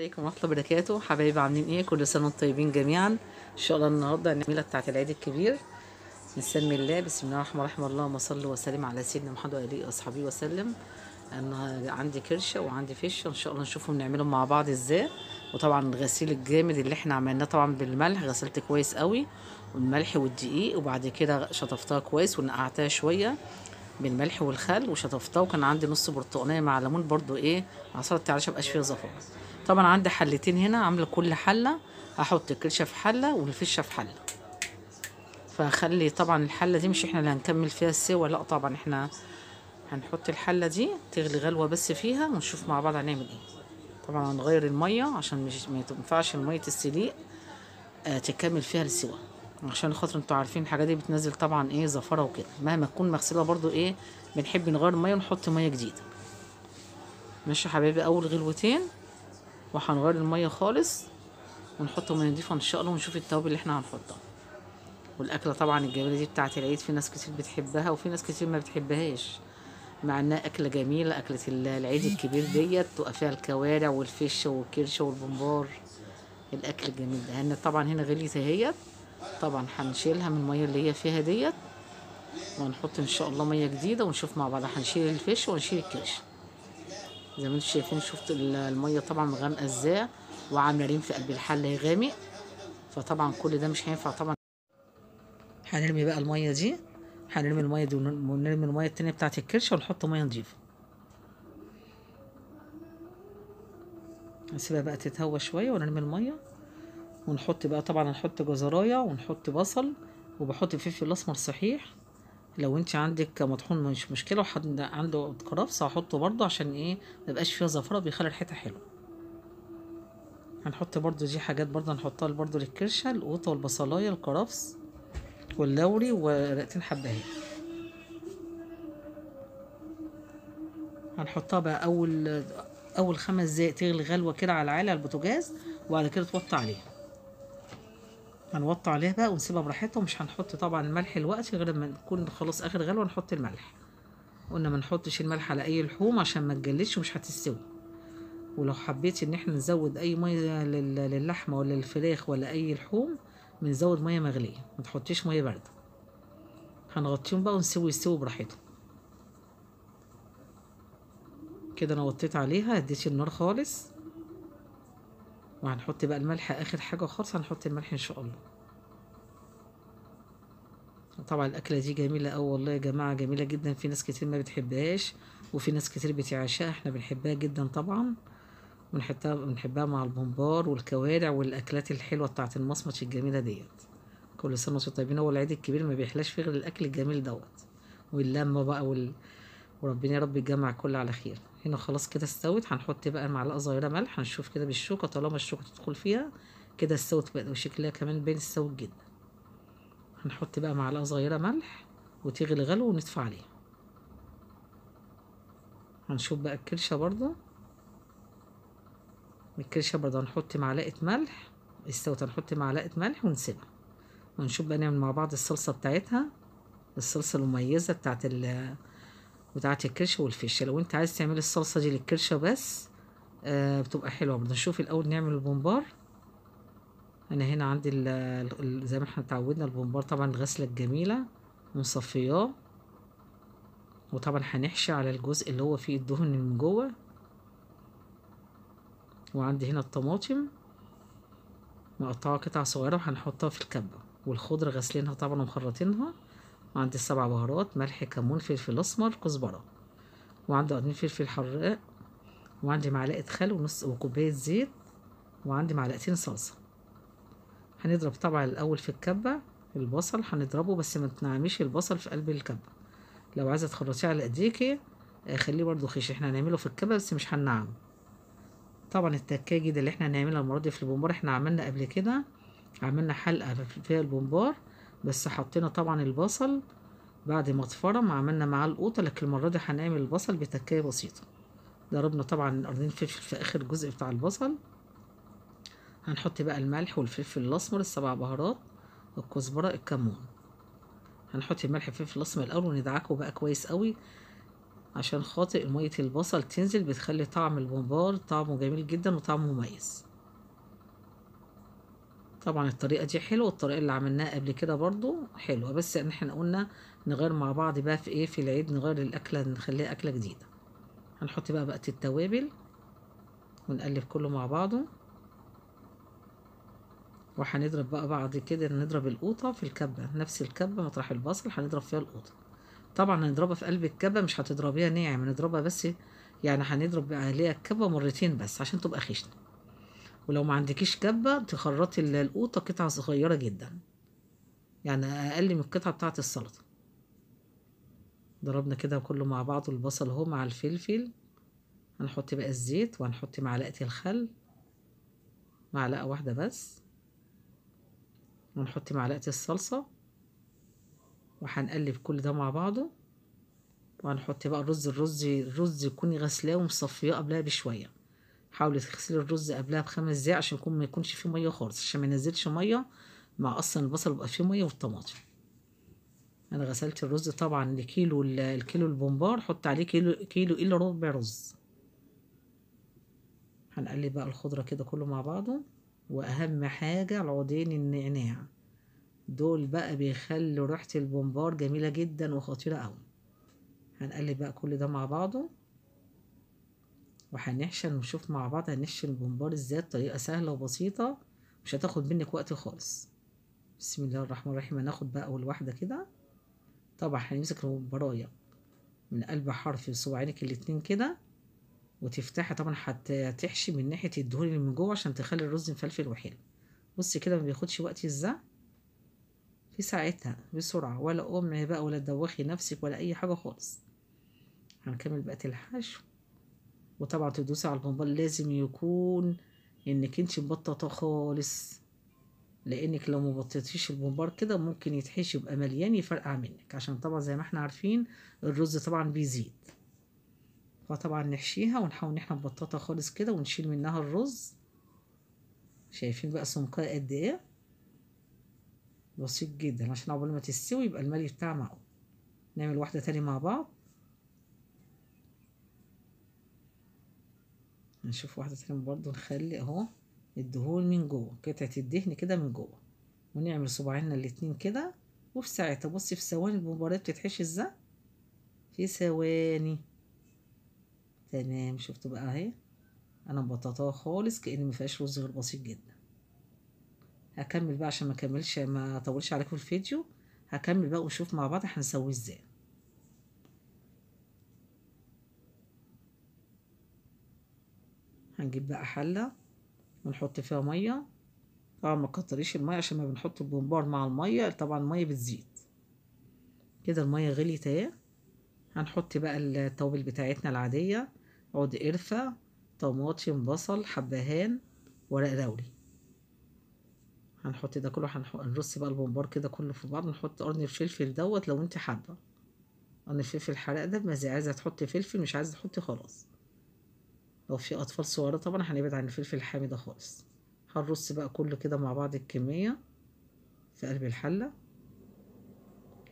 عليكم ورحمة الله وبركاته حبايبي عاملين ايه كل سنة وانتم طيبين جميعا ان شاء الله النهاردة النميلة بتاعة العيد الكبير نسمي الله بسم الله الرحمن الرحيم اللهم صل وسلم على سيدنا محمد وآله وأصحابه وسلم انا عندي كرشة وعندي فيش ان شاء الله نشوفهم نعملهم مع بعض ازاي وطبعا الغسيل الجامد اللي احنا عملناه طبعا بالملح غسلت كويس قوي والملح والدقيق وبعد كده شطفتها كويس ونقعتها شوية بالملح والخل وشطفتها وكان عندي نص برتقانيه مع ليمون برضو ايه عصرت عليه مبقاش فيها زفار طبعا عندي حلتين هنا عامله كل حله هحط الكرشه في حله والفشه في حله فخلي طبعا الحله دي مش احنا اللي هنكمل فيها السوا لا طبعا احنا هنحط الحله دي تغلي غلوه بس فيها ونشوف مع بعض هنعمل ايه طبعا هنغير الميه عشان مش ما ينفعش الميه السليق آه، تكمل فيها السوا عشان خاطر انتوا عارفين الحاجه دي بتنزل طبعا ايه زفره وكده مهما تكون مغسله برضو ايه بنحب نغير ميه ونحط ميه جديده ماشي يا حبايبي اول غلوتين وهنغير الميه خالص ونحط ميه نضيفه ان شاء الله ونشوف التوابل اللي احنا هنحطها والاكله طبعا الجميله دي بتاعه العيد في ناس كتير بتحبها وفي ناس كتير ما بتحبهاش مع انها اكله جميله اكله العيد الكبير ديت تبقى فيها الكوارع والفشه والكرشه والبمبار الاكل الجميل ده طبعا هنا غليت اهيت طبعا هنشيلها من الميه اللي هي فيها ديت وهنحط ان شاء الله ميه جديده ونشوف مع بعض هنشيل الفيش ونشيل الكرش زي ما انتم شايفين شفت الميه طبعا غامقه ازاي وعامله ريم في قلب الحل غامق فطبعا كل ده مش هينفع طبعا هنرمي بقى الميه دي هنرمي الميه دي ونرمي الميه التانية بتاعت الكرش ونحط ميه نضيفه نسيبها بقى تتهوى شويه ونرمي الميه ونحط بقى طبعا هنحط جزرايه ونحط بصل وبحط فلفل اسمر صحيح لو انت عندك مطحون مش مشكله وحد عنده كرفس هحطه برضه عشان ايه ميبقاش فيها زفره بيخلي الحته حلوه هنحط برضو دي حاجات برضو هنحطها برضو للكرشه القوطه والبصلايه الكرفس واللوري ورقتين حبهان هنحطها بقى اول اول خمس دقايق تغلي غلوه كده على العالي على البوتاجاز وبعد كده توطي عليها هنوطي عليها بقى ونسيبها براحتها ومش هنحط طبعا الملح دلوقتي غير لما نكون خلاص اخر غلوه نحط الملح قلنا ما نحطش الملح على اي لحوم عشان ما تجلدش ومش هتستوي ولو حبيتي ان احنا نزود اي ميه للحمه ولا الفراخ ولا اي لحوم بنزود ميه مغليه ما تحطيش ميه بارده هنغطيهم بقى ونسيبه يستوي براحته كده انا وطيت عليها اديت النار خالص وهنحط بقى الملح اخر حاجه خالص هنحط الملح ان شاء الله طبعا الاكله دي جميله أوي والله يا جماعه جميله جدا في ناس كتير ما بتحبهاش وفي ناس كتير بتعشاها احنا بنحبها جدا طبعا ونحطها بنحبها مع البمبار والكوارع والاكلات الحلوه بتاعه المصمت الجميله ديت كل سنه وانتم طيبين هو العيد الكبير ما بيحلاش فيه غير الاكل الجميل دوت واللمه بقى وال... وربنا يا رب يجمع كل على خير هنا خلاص كده استوت هنحط بقى معلقه صغيره ملح هنشوف كده بالشوكه طالما الشوكه تدخل فيها كده استوت بقى وشكلها كمان بين استوت جدا هنحط بقى معلقه صغيره ملح وتغلي غلو وندفع عليها هنشوف بقى الكرشه برضه الكرشه برضه هنحط معلقه ملح استوت هنحط معلقه ملح ونسيبها ونشوف بقى نعمل مع بعض الصلصه بتاعتها الصلصه المميزه بتاعت ال بتاعت الكرشة والفشة لو انت عايز تعملي الصلصة دي للكرشة بس آه بتبقى حلوة برضه نشوف الأول نعمل البومبار أنا هنا عندي زي ما احنا اتعودنا البومبار طبعا الغسلة الجميلة ومصفياه وطبعا هنحشي على الجزء اللي هو فيه الدهن من جوه وعندي هنا الطماطم مقطعة قطع صغيرة وهنحطها في الكبة والخضرة غسلينها طبعا ومخرطينها عندي سبع بهارات ملح كمون فلفل اسمر كزبره وعندي قرنين فلفل حراق وعندي معلقه خل ونص وكوبايه زيت وعندي معلقتين صلصه هنضرب طبعا الاول في الكبه البصل هنضربه بس ما تنعميش البصل في قلب الكبه لو عايزه تخرطيه على ايديكي آه، خليه برضو خيش احنا هنعمله في الكبه بس مش هنعمل طبعا التكاجي ده اللي احنا هنعملها المره دي في البومبار احنا عملنا قبل كده عملنا حلقه فيها البومبار بس حطينا طبعا البصل بعد ما اتفرم عملنا معاه القوطة لكن المرة دي هنعمل البصل بتكاية بسيطة ضربنا طبعا قرنين فلفل في آخر جزء بتاع البصل هنحط بقى الملح والفلفل الأسمر السبع بهارات والكزبره الكمون هنحط الملح والفلفل الأسمر الأول وندعكه بقى كويس قوي عشان خاطئ مية البصل تنزل بتخلي طعم البومبار طعمه جميل جدا وطعمه مميز طبعا الطريقة دي حلوة الطريقة اللي عملناها قبل كده برضو حلوة بس ان احنا قلنا نغير مع بعض بقى في ايه في العيد نغير الاكلة نخليها اكلة جديدة هنحط بقى بقى التوابل ونقلب كله مع بعضه وهنضرب بقى بعد كده نضرب القوطة في الكبة نفس الكبة مطرح البصل هنضرب فيها القوطة طبعا هنضربها في قلب الكبة مش هتضربيها ناعم هنضربها بس إيه، يعني هنضرب عليها الكبة مرتين بس عشان تبقى خشنة ولو ما عندكيش كبة تخرطي القوطة قطعة صغيرة جدا يعني أقل من القطعة بتاعة السلطة ضربنا كده كله مع بعضه البصل اهو مع الفلفل هنحط بقى الزيت وهنحط معلقة الخل معلقة واحدة بس ونحط معلقة الصلصة وهنقلب كل ده مع بعضه وهنحط بقى الرز الرز الرز يكون غسلاه ومصفياه قبلها بشويه حاولي تغسلي الرز قبلها بخمس دقايق عشان يكون ما يكونش فيه ميه خالص عشان ما ينزلش ميه مع اصلا البصل بيبقى فيه ميه والطماطم انا غسلت الرز طبعا لكيلو الكيلو البومبار حط عليه كيلو كيلو الا ربع رز هنقلب بقى الخضره كده كله مع بعضه واهم حاجه العودين النعناع دول بقى بيخلوا ريحه البومبار جميله جدا وخطيره قوي هنقلب بقى كل ده مع بعضه وهنحشن ونشوف مع بعض هنحشي البمبار ازاي بطريقه سهله وبسيطه مش هتاخد منك وقت خالص بسم الله الرحمن الرحيم هناخد بقى اول واحده كده طبعا هنمسك البرايه من قلب حرف صباعينك الاتنين كده وتفتحي طبعا هتحشي من ناحيه الدهون اللي من جوه عشان تخلي الرز مفلفل وحلو بصي كده ما بياخدش وقت ازاي في ساعتها بسرعه ولا قمعي بقى ولا تدوخي نفسك ولا اي حاجه خالص هنكمل بقيه الحشو وطبعا تدوسي على الموبايل لازم يكون انك انت مبططه خالص لانك لو مبططيش البمبار كده ممكن يتحشي يبقى مليان يفرقع منك عشان طبعا زي ما احنا عارفين الرز طبعا بيزيد فطبعا نحشيها ونحاول ان احنا نبططها خالص كده ونشيل منها الرز شايفين بقى سمكها قد ايه بسيط جدا عشان عقبال ما تستوي يبقى الملي بتاعها معقول نعمل واحده تاني مع بعض هنشوف واحدة تانية برضو نخلي اهو الدهون من جوه قطعة الدهن كده من جوه ونعمل صباعنا الاتنين كده وفي ساعتها بصي في ثواني المباراة بتتحشي ازاي في ثواني تمام شفتوا بقى اهي انا مبططاها خالص كأن مفيهاش رز غير بسيط جدا هكمل بقى عشان ما اكملش ما اطولش عليكم الفيديو هكمل بقى ونشوف مع بعض هنسويه ازاي هنجيب بقى حلة ونحط فيها مية طبعا ما تكتريش المية عشان ما بنحط البمبار مع المية طبعا المية بتزيد كده المية غليت اهي هنحط بقى التوابل بتاعتنا العادية عود قرفة طماطم بصل حبهان ورق لوري هنحط ده كله هنحط نرص بقى البمبار كده كله في بعض نحط قرن الفلفل دوت لو انت حابه قرن الفلفل الحراق ده بمزاج عايزه تحطي فلفل مش عايزه تحطي خلاص لو في أطفال صغيرة طبعا هنبعد عن الفلفل الحامي ده خالص هنرص بقى كله كده مع بعض الكمية في قلب الحلة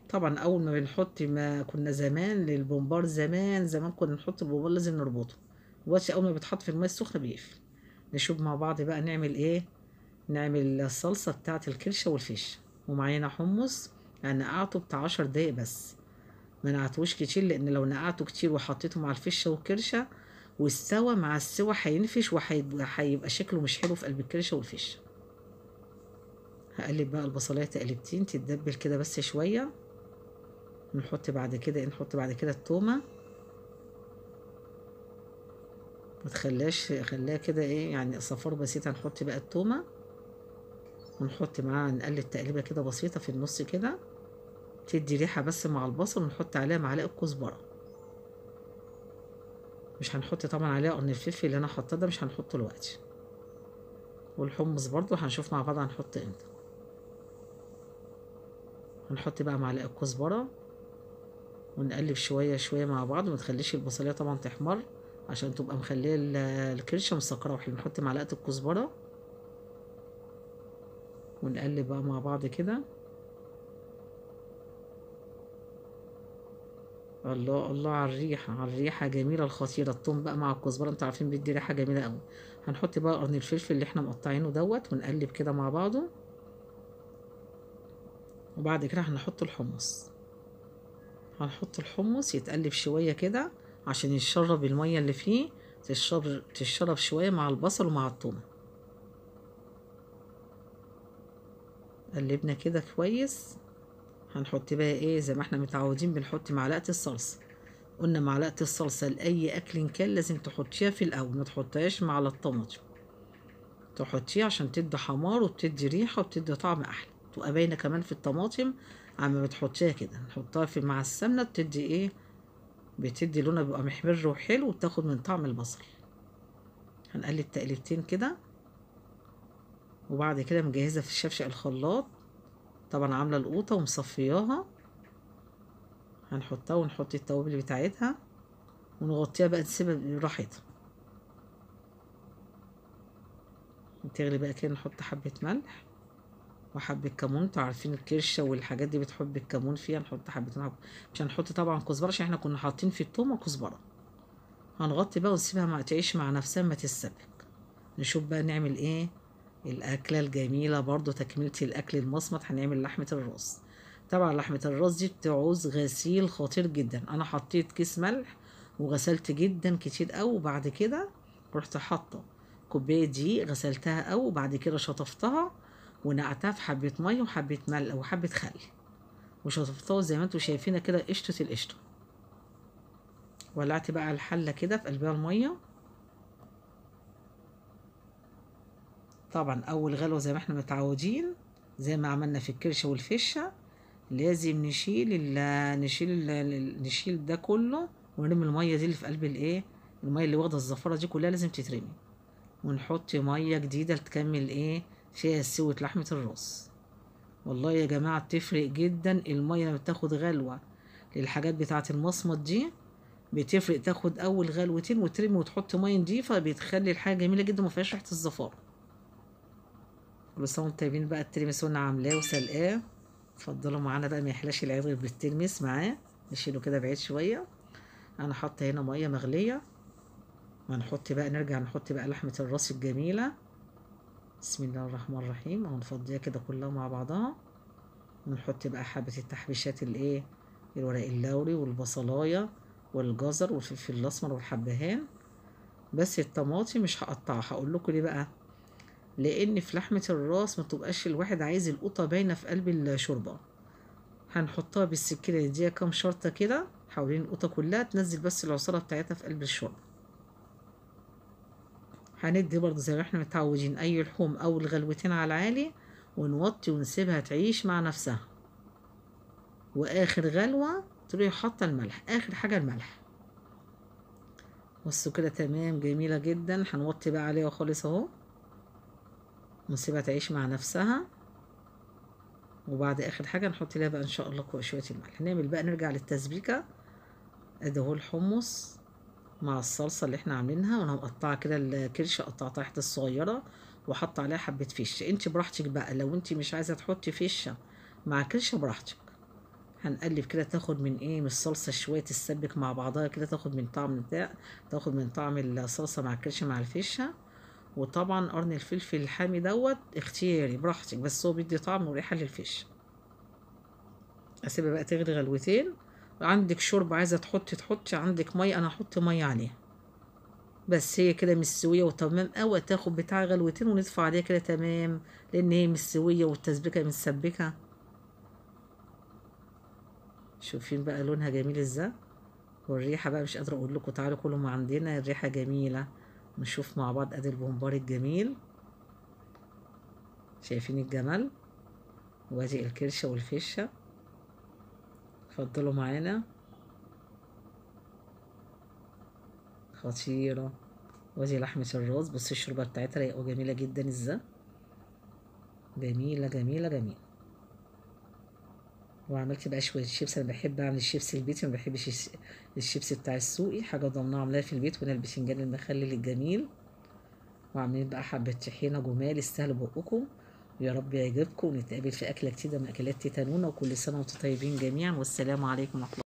طبعا أول ما بنحط ما كنا زمان للبومبار زمان زمان كنا نحط البومبار لازم نربطه دلوقتي أول ما بيتحط في المية السخنة بيقفل نشوف مع بعض بقى نعمل إيه نعمل الصلصة بتاعة الكرشة والفيش ومعانا حمص أنا نقعته بتاع عشر دقايق بس ما نقعتوش كتير لأن لو نقعته كتير وحطيته مع الفشة والكرشة والسوا مع السوا هينفش وهيبقى شكله مش حلو في قلب الكرشه والفش هقلب بقى البصلايه تقلبتين تتدبل كده بس شويه نحط بعد كده نحط بعد كده التومه ما تخلاش خلاه كده ايه يعني صفار بسيطه نحط بقى التومه ونحط معاها نقلب تقليبه كده بسيطه في النص كده تدي ريحه بس مع البصل ونحط عليها معلقه كزبره مش هنحط طبعا عليها قرن الفلفل اللي انا حاطاه ده مش هنحطه دلوقتي والحمص برضو هنشوف مع بعض هنحط امتى هنحط بقى معلقه كزبره ونقلب شويه شويه مع بعض وما تخليش البصليه طبعا تحمر عشان تبقى مخليه الكرشه مسكره واحنا بنحط معلقه الكزبره ونقلب بقى مع بعض كده الله الله على الريحه على الريحه جميله الخطيره الثوم بقى مع الكزبره انتوا عارفين بيدي ريحه جميله قوي هنحط بقى قرن الفلفل اللي احنا مقطعينه دوت ونقلب كده مع بعضه وبعد كده هنحط الحمص هنحط الحمص يتقلب شويه كده عشان يشرب الميه اللي فيه تشرب تشرب شويه مع البصل ومع الثوم قلبنا كده كويس هنحط بقى ايه زي ما احنا متعودين بنحط معلقه الصلصه قلنا معلقه الصلصه لاي اكل كان لازم تحطيها في الاول ما تحطيهاش مع الطماطم تحطيها عشان تدي حمار وبتدي ريحه وبتدي طعم احلى تبقى باينه كمان في الطماطم عما بتحطيها كده نحطها في مع السمنه بتدي ايه بتدي لونها بيبقى محمر وحلو وبتاخد من طعم البصل هنقلب تقليبتين كده وبعد كده مجهزه في الشفشق الخلاط طبعا عاملة القوطة ومصفياها هنحطها ونحط التوابل بتاعتها ونغطيها بقى نسيبها براحتها تغلي بقى كده نحط حبة ملح وحبة كمون انتوا عارفين الكرشة والحاجات دي بتحب الكمون فيها نحط حبتين ملح مش هنحط طبعا كزبرة عشان احنا كنا حاطين في التومة كزبرة هنغطي بقى ونسيبها مع تعيش مع نفسها ما تتسبك نشوف بقى نعمل ايه الأكلة الجميلة برضو تكملة الأكل المصمت هنعمل لحمة الراس طبعا لحمة الراس دي بتعوز غسيل خطير جدا أنا حطيت كيس ملح وغسلت جدا كتير أو وبعد كده رحت حاطة كوباية دي غسلتها أو وبعد كده شطفتها ونقعتها في حبة مية وحبة ملح وحبة خل وشطفتها زي ما انتوا شايفينها كده قشطة القشطة ولعت بقى الحلة كده في قلبها المية طبعا أول غلوة زي ما احنا متعودين زي ما عملنا في الكرشة والفشة لازم نشيل الـ نشيل الـ نشيل ده كله ونرمي المية دي اللي في قلب الايه المية اللي واخدة الزفرة دي كلها لازم تترمي ونحط مية جديدة تكمل ايه فيها سوة لحمة الراس والله يا جماعة بتفرق جدا المية لما بتاخد غلوة للحاجات بتاعة المصمت دي بتفرق تاخد أول غلوتين وترمي وتحط مية نضيفة بتخلي الحاجة جميلة جدا ومفيهاش ريحة الزفارة كل سنه وانتم طيبين بقى الترمس وانا عاملاه وسلقاه اتفضلوا معانا بقى ما يحلاش العيد غير بالترمس معاه نشيله كده بعيد شويه انا حاطه هنا ميه مغليه وهنحط بقى نرجع نحط بقى لحمه الراس الجميله بسم الله الرحمن الرحيم اهو نفضيها كده كلها مع بعضها ونحط بقى حبه التحبيشات الايه الورق اللوري والبصلايه والجزر والفلفل الاسمر والحبهان بس الطماطم مش هقطعها هقول لكم ليه بقى لان في لحمه الراس ما تبقاش الواحد عايز القطه باينه في قلب الشوربه هنحطها بالسكينه دي كام شرطه كده حوالين القطه كلها تنزل بس العصاره بتاعتها في قلب الشوربه هندي برضو زي ما احنا متعودين اي لحوم او الغلوتين على العالي ونوطي ونسيبها تعيش مع نفسها واخر غلوه تروحي حاطه الملح اخر حاجه الملح بصوا كده تمام جميله جدا هنوطي بقى عليها خالص اهو ونسيبها تعيش مع نفسها وبعد اخر حاجة نحط لها بقى ان شاء الله شوية الملح نعمل بقى نرجع للتسبيكة هو الحمص مع الصلصة اللي احنا عاملينها وانا مقطعة كده الكرشة قطعتها حتة صغيرة وحط عليها حبة فيشة انت براحتك بقى لو انت مش عايزة تحطي فيشة مع كرشة براحتك هنقلب كده تاخد من ايه من الصلصة شوية تسبك مع بعضها كده تاخد من طعم بتاع تاخد من طعم الصلصة مع الكرشة مع الفيشة وطبعا قرن الفلفل الحامي دوت اختياري براحتك بس هو بيدي طعم وريحه للفيش اسيبها بقى تغلي غلوتين عندك شوربه عايزه تحطي تحطي عندك ميه انا هحط ميه عليها بس هي كده مستويه وتمام قوي تاخد بتاع غلوتين وندفع عليها كده تمام لان هي مستويه والتسبيكه متسبكه شوفين بقى لونها جميل ازاي والريحه بقى مش قادره اقول لكم تعالوا كلوا ما عندنا الريحه جميله نشوف مع بعض ادي البومبار الجميل شايفين الجمل وادي الكرشة والفشة اتفضلوا معانا خطيرة وادي لحمة الراس بصوا الشوربة بتاعتها رايقة جميله جدا ازاي جميلة جميلة جميلة وعملت بقى شويه شيبس انا بحب اعمل الشيبس البيتي ما بحبش الشيبس بتاع السوقي حاجه ضمناها عاملاها في البيت وانا البتنجان المخلل الجميل وعاملين بقى حبه طحينه جمال استهلوا بقكم ويا رب يعجبكم ونتقابل في اكله جديده من اكلات تيتانونا وكل سنه وانتم طيبين جميعا والسلام عليكم ورحمه الله